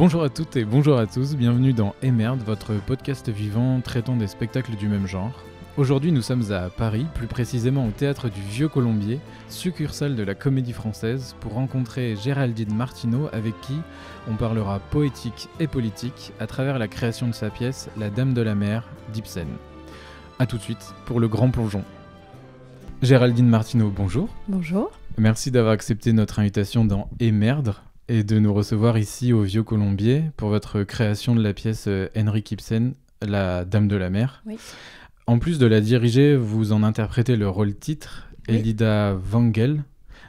Bonjour à toutes et bonjour à tous, bienvenue dans Émerde, votre podcast vivant traitant des spectacles du même genre. Aujourd'hui nous sommes à Paris, plus précisément au théâtre du Vieux Colombier, succursale de la Comédie Française, pour rencontrer Géraldine Martineau avec qui on parlera poétique et politique à travers la création de sa pièce La Dame de la Mer d'Ibsen. A tout de suite pour le grand plongeon. Géraldine Martineau, bonjour. Bonjour. Merci d'avoir accepté notre invitation dans Émerdre et de nous recevoir ici au Vieux Colombier pour votre création de la pièce euh, Henry Gibson, La Dame de la Mer. En plus de la diriger, vous en interprétez le rôle titre, Elida Vangel.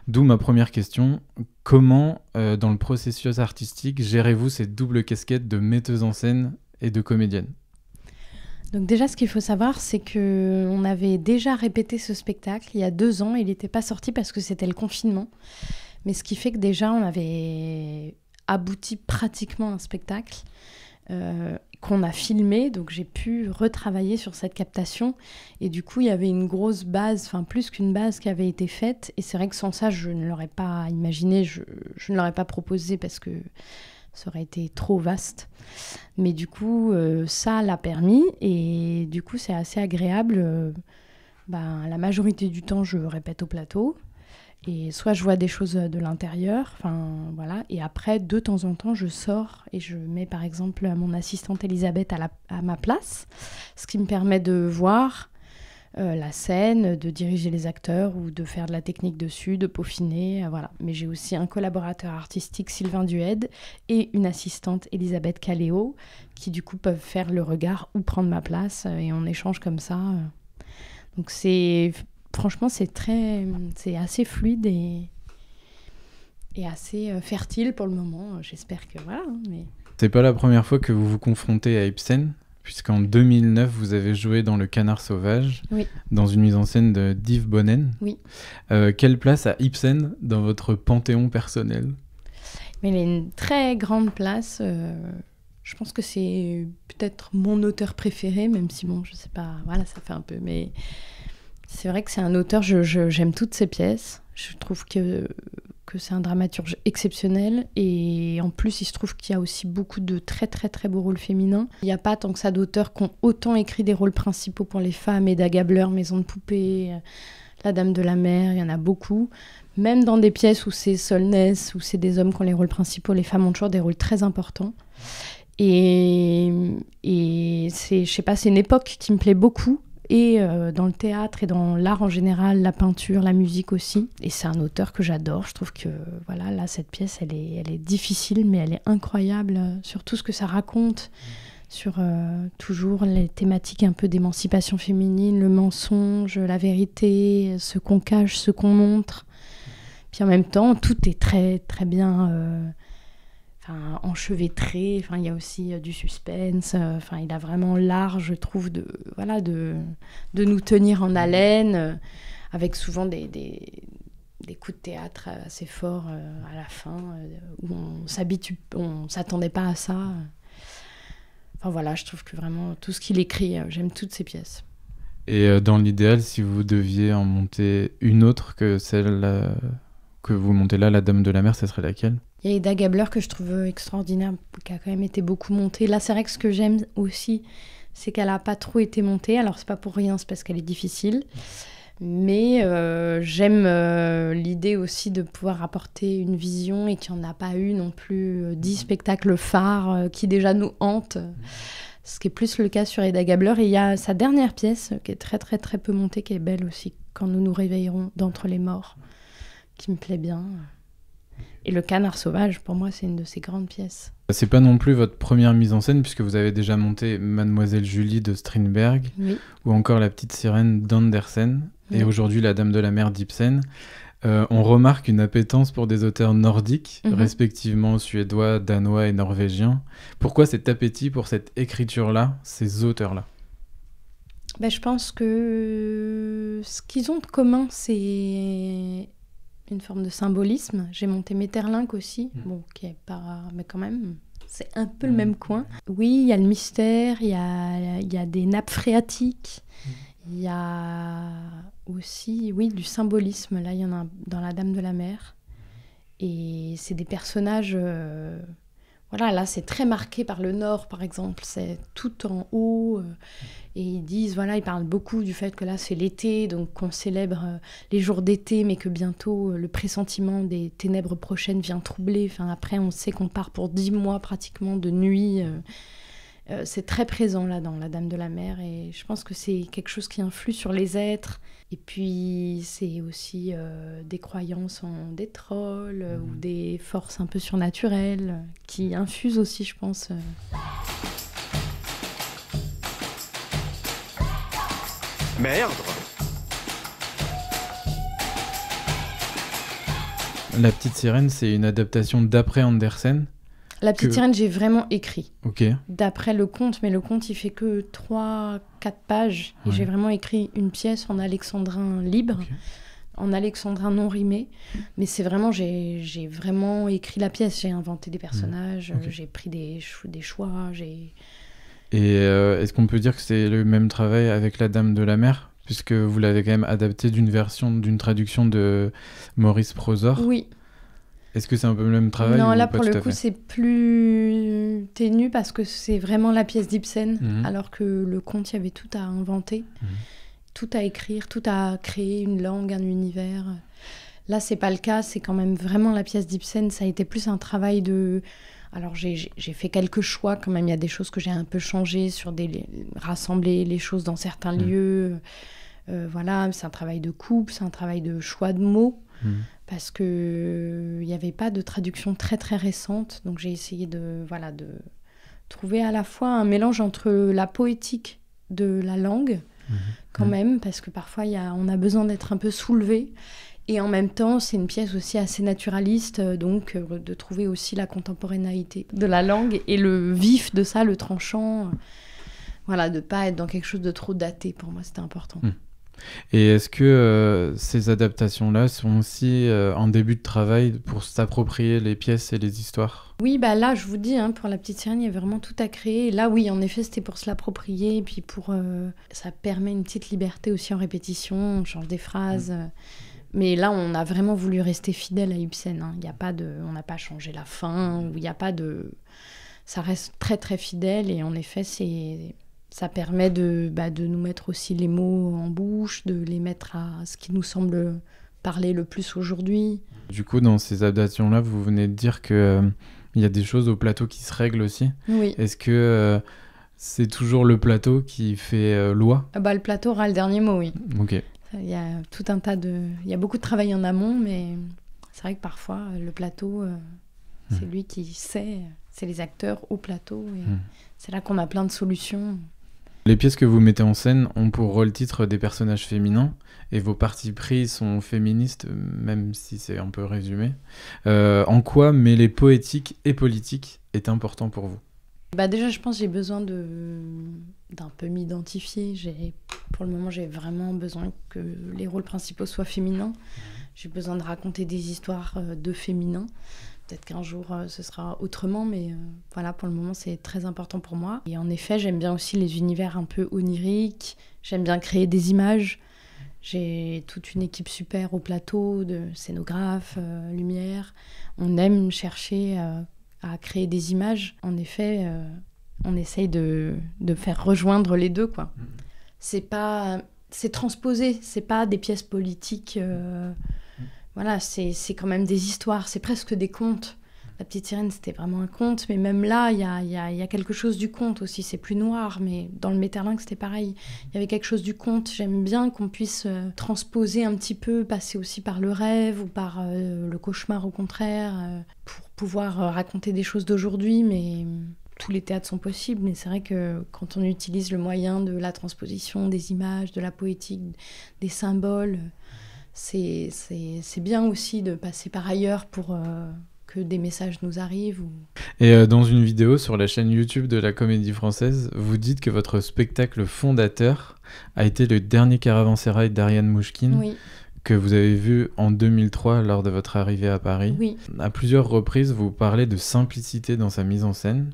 D'où ma première question. Comment, euh, dans le processus artistique, gérez-vous cette double casquette de metteuse en scène et de comédienne donc déjà, ce qu'il faut savoir, c'est que on avait déjà répété ce spectacle il y a deux ans. Il n'était pas sorti parce que c'était le confinement. Mais ce qui fait que déjà, on avait abouti pratiquement à un spectacle euh, qu'on a filmé, donc j'ai pu retravailler sur cette captation. Et du coup, il y avait une grosse base, enfin plus qu'une base qui avait été faite. Et c'est vrai que sans ça, je ne l'aurais pas imaginé, je, ne l'aurais pas proposé parce que ça aurait été trop vaste. Mais du coup, euh, ça l'a permis. Et du coup, c'est assez agréable. Euh, ben, la majorité du temps, je répète au plateau. Et soit je vois des choses de l'intérieur, enfin voilà. Et après, de temps en temps, je sors et je mets par exemple mon assistante Elisabeth à, ma place, ce qui me permet de voir euh, la scène, de diriger les acteurs ou de faire de la technique dessus, de peaufiner, euh, voilà. Mais j'ai aussi un collaborateur artistique, Sylvain Duhaide, et une assistante, Elisabeth Caléo, qui du coup peuvent faire le regard ou prendre ma place euh, et on échange comme ça. Donc c'est franchement, c'est très, c'est assez fluide et, et assez euh, fertile pour le moment. J'espère que voilà. Hein, mais... C'est pas la première fois que vous vous confrontez à Ibsen, puisqu'en 2009, vous avez joué dans Le Canard Sauvage, dans une mise en scène de Div Bonnen. Oui. Euh, quelle place a Ibsen dans votre panthéon personnel Mais Il a une très grande place. Euh, je pense que c'est peut-être mon auteur préféré, même si bon, je sais pas, voilà, ça fait un peu, mais c'est vrai que c'est un auteur, j'aime je, toutes ses pièces. Je trouve que, que c'est un dramaturge exceptionnel. Et en plus, il se trouve qu'il y a aussi beaucoup de très très très beaux rôles féminins. Il n'y a pas tant que ça d'auteurs qui ont autant écrit des rôles principaux pour les femmes, et d'Agableur, Maison de poupée, euh, La Dame de la Mer, il y en a beaucoup. Même dans des pièces où c'est Solness, où c'est des hommes qui ont les rôles principaux, les femmes ont toujours des rôles très importants. Et, et c'est, je sais pas, c'est une époque qui me plaît beaucoup et euh, dans le théâtre et dans l'art en général, la peinture, la musique aussi. Et c'est un auteur que j'adore. Je trouve que voilà, là, cette pièce, elle est, elle est difficile, mais elle est incroyable sur tout ce que ça raconte, sur euh, toujours les thématiques un peu d'émancipation féminine, le mensonge, la vérité, ce qu'on cache, ce qu'on montre. Puis en même temps, tout est très, très bien. Euh, enfin, enchevêtré. Enfin, il y a aussi euh, du suspense. Euh, enfin, il a vraiment l'art, je trouve, de, voilà, de, de nous tenir en haleine, euh, avec souvent des, coups de théâtre assez forts à la fin, où on s'habitue, on s'attendait pas à ça. Enfin voilà, je trouve que vraiment tout ce qu'il écrit, j'aime toutes ses pièces. Et dans l'idéal, si vous deviez en monter une autre que celle que vous montez là, La Dame de la Mer, ce serait laquelle il y a Ida Gabler que je trouve extraordinaire, qui a quand même été beaucoup montée. Là, c'est vrai que ce que j'aime aussi, c'est qu'elle n'a pas trop été montée. Alors, c'est pas pour rien, c'est parce qu'elle est difficile. Mais euh, j'aime euh, l'idée aussi de pouvoir apporter une vision et qu'il n'y en a pas eu non plus euh, dix spectacles phares qui déjà nous hantent. Ce qui est plus le cas sur Eda Gabler. Et il y a sa dernière pièce qui est très très très peu montée, qui est belle aussi, Quand nous nous réveillerons d'entre les morts, qui me plaît bien. Et le canard sauvage, pour moi, c'est une de ces grandes pièces. C'est pas non plus votre première mise en scène, puisque vous avez déjà monté Mademoiselle Julie de Strindberg, ou encore La petite sirène d'Andersen, et aujourd'hui La Dame de la mer d'Ibsen. Euh, on remarque une appétence pour des auteurs nordiques, mhm. respectivement suédois, danois et norvégiens. Pourquoi cet appétit pour cette écriture-là, ces auteurs-là ben, Je pense que ce qu'ils ont de commun, c'est une forme de symbolisme. J'ai monté Metterlinck aussi, hmm. bon, qui est pas, mais quand même, c'est un peu le hmm. même coin. Oui, il y a le mystère, il y a, y a, des nappes phréatiques, hmm. il y a aussi, oui, du symbolisme. Là, il y en a dans La Dame de la Mer. Et c'est des personnages euh, voilà, là, c'est très marqué par le Nord, par exemple. C'est tout en haut. Euh, et ils disent, voilà, ils parlent beaucoup du fait que là, c'est l'été, donc qu'on célèbre euh, les jours d'été, mais que bientôt, euh, le pressentiment des ténèbres prochaines vient troubler. Enfin, après, on sait qu'on part pour dix mois pratiquement de nuit. Euh, c'est très présent là dans La Dame de la Mer et je pense que c'est quelque chose qui influe sur les êtres. Et puis c'est aussi euh, des croyances en des trolls euh, ou mmh. des forces un peu surnaturelles qui infusent aussi, je pense. Merde La petite sirène, c'est une adaptation d'après Andersen. La petite que... j'ai vraiment écrit. D'après le conte, mais le conte, il fait que 3-4 pages. j'ai vraiment écrit une pièce en alexandrin libre, en alexandrin non rimé. Mais c'est vraiment, j'ai vraiment écrit la pièce. J'ai inventé des personnages, j'ai pris des, des choix, j'ai. Et euh, est-ce qu'on peut dire que c'est le même travail avec La Dame de la Mer Puisque vous l'avez quand même adapté d'une version, d'une traduction de Maurice Prozor. Oui, est-ce que c'est un peu le même travail Non, là pour le coup c'est plus ténu parce que c'est vraiment la pièce d'Ibsen, mhm. alors que le conte il y avait tout à inventer, mhm. tout à écrire, tout à créer, une langue, un univers. Là c'est pas le cas, c'est quand même vraiment la pièce d'Ibsen, ça a été plus un travail de... Alors j'ai fait quelques choix quand même, il y a des choses que j'ai un peu changées sur des... rassembler les choses dans certains mhm. lieux. Euh, voilà, c'est un travail de coupe, c'est un travail de choix de mots parce que n'y euh, avait pas de traduction très très récente. Donc j'ai essayé de de trouver à la fois un mélange entre la poétique de la langue mhm. quand mhm. même, parce que parfois on a besoin d'être un peu soulevé. Et en même temps, c'est une pièce aussi assez naturaliste, euh, donc euh, de trouver aussi la contemporanéité de la langue et le vif de ça, le tranchant. Voilà, de pas être dans quelque chose de trop daté. Pour moi, c'était important. Mhm. Et est-ce que euh, ces adaptations-là sont aussi euh, un début de travail pour s'approprier les pièces et les histoires Oui, bah là, je vous dis, hein, pour la petite sirène, il y a vraiment tout à créer. là, oui, en effet, c'était pour se l'approprier. Et puis, pour, euh, ça permet une petite liberté aussi en répétition. On change des phrases. Mm. Mais là, on a vraiment voulu rester fidèle à Ibsen. Hein. Y a pas de... On n'a pas changé la fin, il a pas de. Ça reste très, très fidèle. Et en effet, c'est ça permet de, bah, de nous mettre aussi les mots en bouche, de les mettre à ce qui nous semble parler le plus aujourd'hui. Du coup, dans ces adaptations-là, vous venez de dire que euh, il y a des choses au plateau qui se règlent aussi. Oui. Est-ce que euh, c'est toujours le plateau qui fait euh, loi ah bah, Le plateau aura le dernier mot, oui. Ok. Il y a tout un tas de. Il y a beaucoup de travail en amont, mais c'est vrai que parfois, le plateau, c'est hmm. lui qui sait. C'est les acteurs au plateau. Hmm. C'est là qu'on a plein de solutions. Les pièces que vous mettez en scène ont pour rôle titre des personnages féminins, et vos parties pris sont féministes, même si c'est un peu résumé. Euh, en quoi mêler poétique et politique est important pour vous bah déjà, je pense j'ai besoin de d'un peu m'identifier. J'ai pour le moment j'ai vraiment besoin que les rôles principaux soient féminins. J'ai besoin de raconter des histoires euh, de féminins. Peut-être qu'un jour, euh, ce sera autrement, mais euh, voilà, pour le moment, c'est très important pour moi. Et en effet, j'aime bien aussi les univers un peu oniriques. J'aime bien créer des images. J'ai toute une équipe super au plateau de scénographes, euh, lumière. On aime chercher à créer des images. En effet, on essaye de, faire rejoindre les deux, quoi. Mmh. C'est pas... C'est transposé, c'est pas des pièces politiques voilà, c'est quand même des histoires, c'est presque des contes. La petite sirène, c'était vraiment un conte, mais même là, il y a, y, y a, quelque chose du conte aussi. C'est plus noir, mais dans le Méterlingue, c'était pareil. Il y avait quelque chose du conte. J'aime bien qu'on puisse euh, transposer un petit peu, passer aussi par le rêve ou par euh, le cauchemar, au contraire, euh, pour pouvoir raconter des choses d'aujourd'hui, mais mm, tous les théâtres sont possibles, mais c'est vrai que quand on utilise le moyen de la transposition, des images, de la poétique, des symboles, c'est bien aussi de passer par ailleurs pour euh, que des messages nous arrivent. Et euh, dans une vidéo sur la chaîne YouTube de la Comédie Française, vous dites que votre spectacle fondateur a été le dernier caravansérail d'Ariane Mouchkine. que vous avez vu en 2003 lors de votre arrivée à Paris. À plusieurs reprises, vous parlez de simplicité dans sa mise en scène.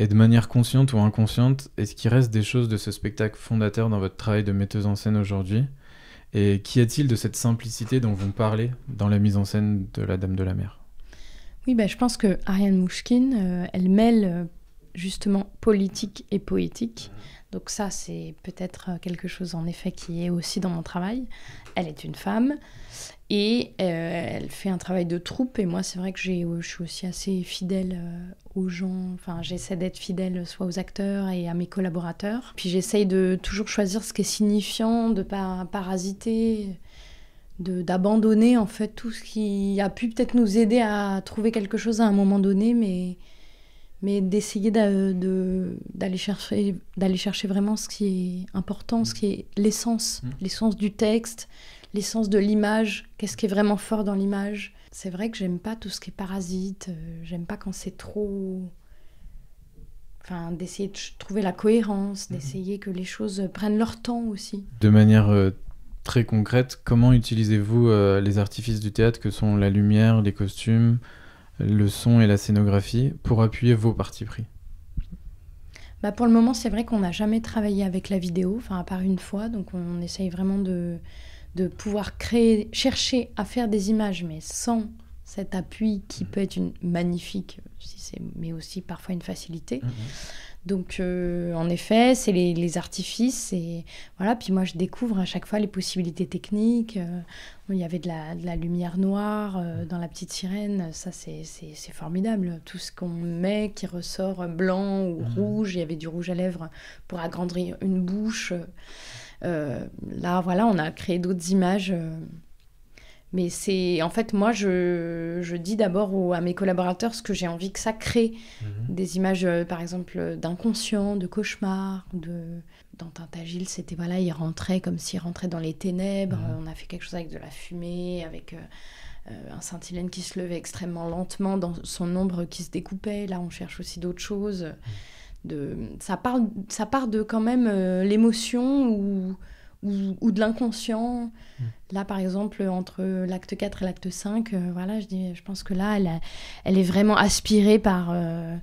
Et de manière consciente ou inconsciente, est-ce qu'il reste des choses de ce spectacle fondateur dans votre travail de metteuse en scène aujourd'hui et qu'y a-t-il de cette simplicité dont vous parlez dans la mise en scène de La Dame de la Mer Oui, bah, je pense que Ariane Mouchkine, euh, elle mêle euh, justement politique et poétique. Donc ça, c'est peut-être euh, quelque chose en effet qui est aussi dans mon travail. Elle est une femme et euh, elle fait un travail de troupe. Et moi, c'est vrai que euh, je suis aussi assez fidèle aux gens. Enfin, j'essaie d'être fidèle soit aux acteurs et à mes collaborateurs. Puis j'essaye de toujours choisir ce qui est signifiant, de pas parasiter d'abandonner en fait tout ce qui a pu peut-être nous aider à trouver quelque chose à un moment donné mais mais d'essayer d'aller chercher, chercher vraiment ce qui est important, ce mmh. qui est l'essence, mmh. l'essence du texte, l'essence de l'image, qu'est-ce qui est vraiment fort dans l'image. C'est vrai que j'aime pas tout ce qui est parasite, euh, j'aime pas quand c'est trop... Enfin, d'essayer de trouver la cohérence, mmh. d'essayer que les choses prennent leur temps aussi. De manière euh, très concrète, comment utilisez-vous euh, les artifices du théâtre que sont la lumière, les costumes, le son et la scénographie pour appuyer vos parties pris bah Pour le moment, c'est vrai qu'on n'a jamais travaillé avec la vidéo, enfin à part une fois, donc on essaye vraiment de, de pouvoir créer, chercher à faire des images, mais sans cet appui qui mm. peut être magnifique, si mais aussi parfois une facilité. Mm-hmm. Donc, euh, en effet, c'est les, les, artifices. Et voilà, puis moi, je découvre à chaque fois les possibilités techniques. Euh, il y avait de la, lumière noire euh, mm. dans la petite sirène. Ça, c'est, formidable. Tout ce qu'on met qui ressort blanc ou mm. rouge. Il y avait du rouge à lèvres pour agrandir une bouche. là, voilà, on a créé d'autres images mais c'est en fait, moi, je, dis d'abord à mes collaborateurs ce que j'ai envie que ça crée. Mhm. Des images, euh, par exemple, d'inconscient, de cauchemar. De... Dans c'était voilà, il rentrait comme s'il rentrait dans les ténèbres. Mhm. On a fait quelque chose avec de la fumée, avec euh, euh, un saint qui se levait extrêmement lentement, dans son ombre qui se découpait. Là, on cherche aussi d'autres choses. Mhm. De... Ça, part, ça part de quand même l'émotion ou ou, de l'inconscient. Là, par exemple, entre l'acte 4 et l'acte 5, euh, voilà, je, dis, je pense que là, elle, elle est vraiment aspirée par, euh,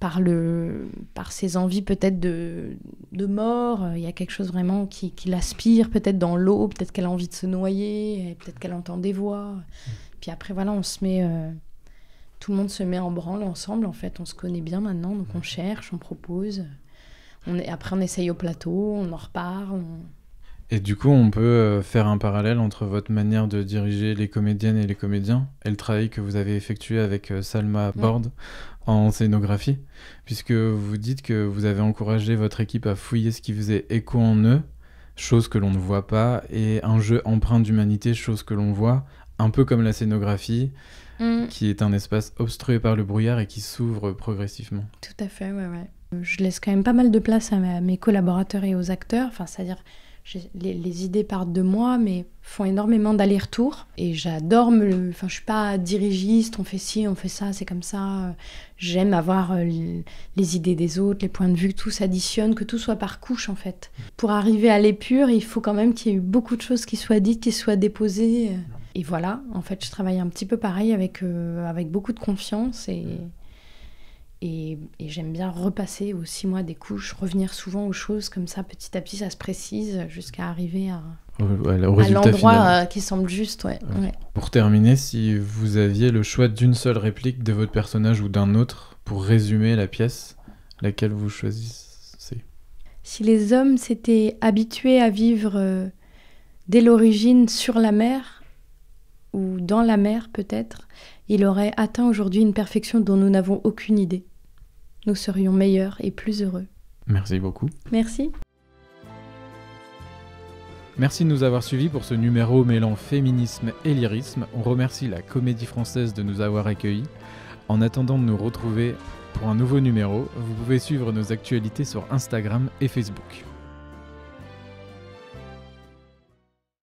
par, le, par ses envies peut-être de, de mort. Il y a quelque chose vraiment qui, qui l'aspire, peut-être dans l'eau, peut-être qu'elle a envie de se noyer, peut-être qu'elle entend des voix. Puis après, voilà, on se met euh, tout le monde se met en branle ensemble, en fait. On se connaît bien maintenant, donc on cherche, on propose. On est, après, on essaye au plateau, on en repart. On... Et du coup, on peut euh, faire un parallèle entre votre manière de diriger les comédiennes et les comédiens et le travail que vous avez effectué avec euh, Salma ouais. en scénographie, puisque vous dites que vous avez encouragé votre équipe à fouiller ce qui faisait écho en eux, chose que l'on ne voit pas, et un jeu empreint d'humanité, chose que l'on voit, un peu comme la scénographie, mm. qui est un espace obstrué par le brouillard et qui s'ouvre progressivement. Tout à fait, ouais, ouais. Je laisse quand même pas mal de place à mes collaborateurs et aux acteurs, enfin, c'est-à-dire les, idées partent de moi, mais font énormément d'allers-retours. Et j'adore me. Enfin, je suis pas dirigiste, on fait ci, on fait ça, c'est comme ça. J'aime avoir euh, les, idées des autres, les points de vue, que tout s'additionne, que tout soit par couche en fait. Pour arriver à l'épure, il faut quand même qu'il y ait eu beaucoup de choses qui soient dites, qui soient déposées. Et voilà, en fait, je travaille un petit peu pareil avec, euh, avec beaucoup de confiance et. Mmh. Et, j'aime bien repasser aux six mois des couches, revenir souvent aux choses comme ça, petit à petit, ça se précise jusqu'à arriver à, l'endroit euh, qui semble juste. Pour terminer, si vous aviez le choix d'une seule réplique de votre personnage ou d'un autre pour résumer la pièce, laquelle vous choisissez Si les hommes s'étaient habitués à vivre euh, dès l'origine sur la mer, ou dans la mer peut-être, il aurait atteint aujourd'hui une perfection dont nous n'avons aucune idée nous serions meilleurs et plus heureux. Merci beaucoup. Merci. Merci de nous avoir suivis pour ce numéro mêlant féminisme et lyrisme. On remercie la Comédie Française de nous avoir accueillis. En attendant de nous retrouver pour un nouveau numéro, vous pouvez suivre nos actualités sur Instagram et Facebook.